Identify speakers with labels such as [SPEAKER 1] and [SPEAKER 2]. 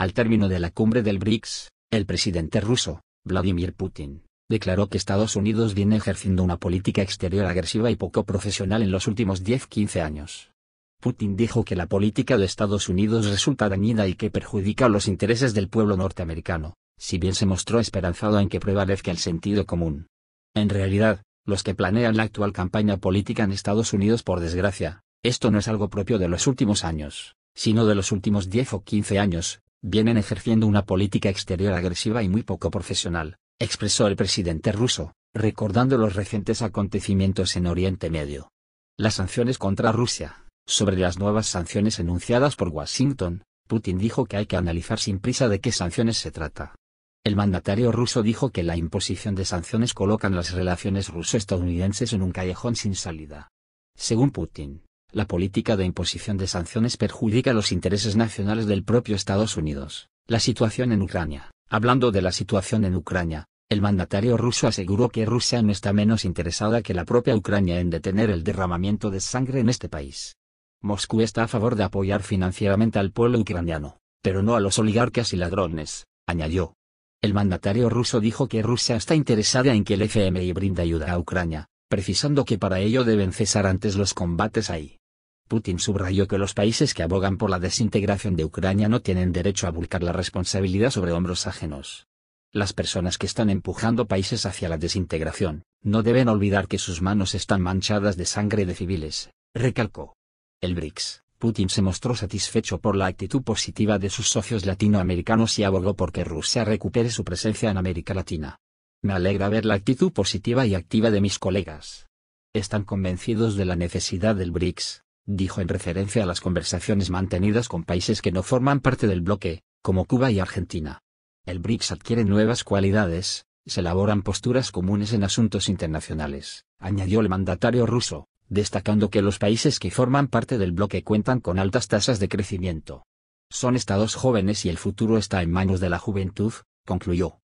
[SPEAKER 1] Al término de la cumbre del BRICS, el presidente ruso, Vladimir Putin, declaró que Estados Unidos viene ejerciendo una política exterior agresiva y poco profesional en los últimos 10-15 años. Putin dijo que la política de Estados Unidos resulta dañina y que perjudica los intereses del pueblo norteamericano, si bien se mostró esperanzado en que prevalezca el sentido común. En realidad, los que planean la actual campaña política en Estados Unidos por desgracia, esto no es algo propio de los últimos años, sino de los últimos 10 o 15 años, vienen ejerciendo una política exterior agresiva y muy poco profesional, expresó el presidente ruso, recordando los recientes acontecimientos en Oriente Medio. Las sanciones contra Rusia. Sobre las nuevas sanciones enunciadas por Washington, Putin dijo que hay que analizar sin prisa de qué sanciones se trata. El mandatario ruso dijo que la imposición de sanciones colocan las relaciones ruso-estadounidenses en un callejón sin salida. Según Putin, la política de imposición de sanciones perjudica los intereses nacionales del propio Estados Unidos. La situación en Ucrania. Hablando de la situación en Ucrania, el mandatario ruso aseguró que Rusia no está menos interesada que la propia Ucrania en detener el derramamiento de sangre en este país. Moscú está a favor de apoyar financieramente al pueblo ucraniano, pero no a los oligarcas y ladrones, añadió. El mandatario ruso dijo que Rusia está interesada en que el FMI brinde ayuda a Ucrania, precisando que para ello deben cesar antes los combates ahí. Putin subrayó que los países que abogan por la desintegración de Ucrania no tienen derecho a buscar la responsabilidad sobre hombros ajenos. Las personas que están empujando países hacia la desintegración, no deben olvidar que sus manos están manchadas de sangre de civiles, recalcó. El BRICS, Putin se mostró satisfecho por la actitud positiva de sus socios latinoamericanos y abogó por que Rusia recupere su presencia en América Latina. Me alegra ver la actitud positiva y activa de mis colegas. Están convencidos de la necesidad del BRICS, dijo en referencia a las conversaciones mantenidas con países que no forman parte del bloque, como Cuba y Argentina. El BRICS adquiere nuevas cualidades, se elaboran posturas comunes en asuntos internacionales, añadió el mandatario ruso, destacando que los países que forman parte del bloque cuentan con altas tasas de crecimiento. Son estados jóvenes y el futuro está en manos de la juventud, concluyó.